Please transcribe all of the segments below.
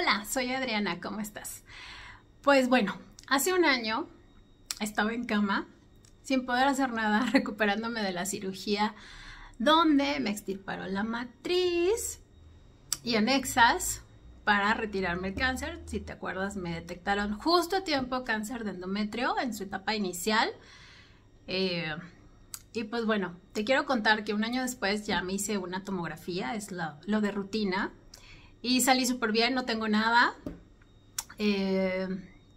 Hola, soy Adriana, ¿cómo estás? Pues bueno, hace un año estaba en cama, sin poder hacer nada, recuperándome de la cirugía donde me extirparon la matriz y anexas para retirarme el cáncer. Si te acuerdas, me detectaron justo a tiempo cáncer de endometrio en su etapa inicial. Eh, y pues bueno, te quiero contar que un año después ya me hice una tomografía, es lo de rutina, y salí súper bien, no tengo nada. Eh,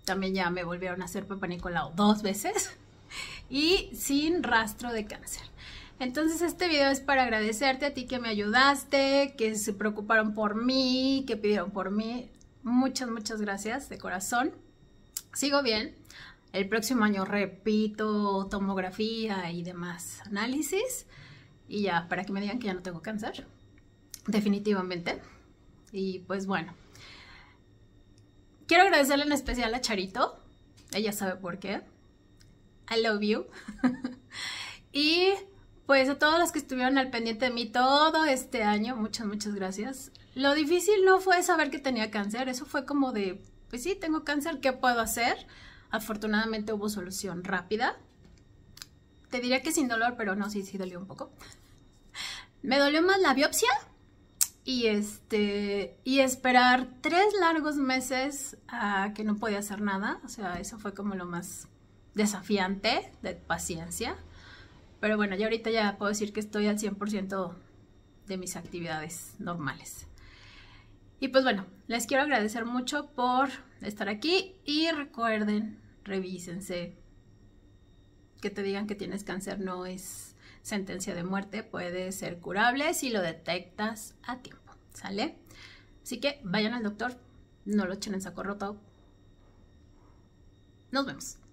también ya me volvieron a hacer papá Nicolau dos veces. Y sin rastro de cáncer. Entonces este video es para agradecerte a ti que me ayudaste, que se preocuparon por mí, que pidieron por mí. Muchas, muchas gracias de corazón. Sigo bien. El próximo año repito tomografía y demás análisis. Y ya, para que me digan que ya no tengo cáncer. Definitivamente. Y pues bueno, quiero agradecerle en especial a Charito, ella sabe por qué. I love you. y pues a todos los que estuvieron al pendiente de mí todo este año, muchas, muchas gracias. Lo difícil no fue saber que tenía cáncer, eso fue como de, pues sí, tengo cáncer, ¿qué puedo hacer? Afortunadamente hubo solución rápida. Te diría que sin dolor, pero no, sí, sí dolió un poco. Me dolió más la biopsia y este y esperar tres largos meses a que no podía hacer nada o sea eso fue como lo más desafiante de paciencia pero bueno ya ahorita ya puedo decir que estoy al 100% de mis actividades normales y pues bueno les quiero agradecer mucho por estar aquí y recuerden revísense que te digan que tienes cáncer no es sentencia de muerte puede ser curable si lo detectas a tiempo, ¿sale? Así que vayan al doctor, no lo echen en saco roto. Nos vemos.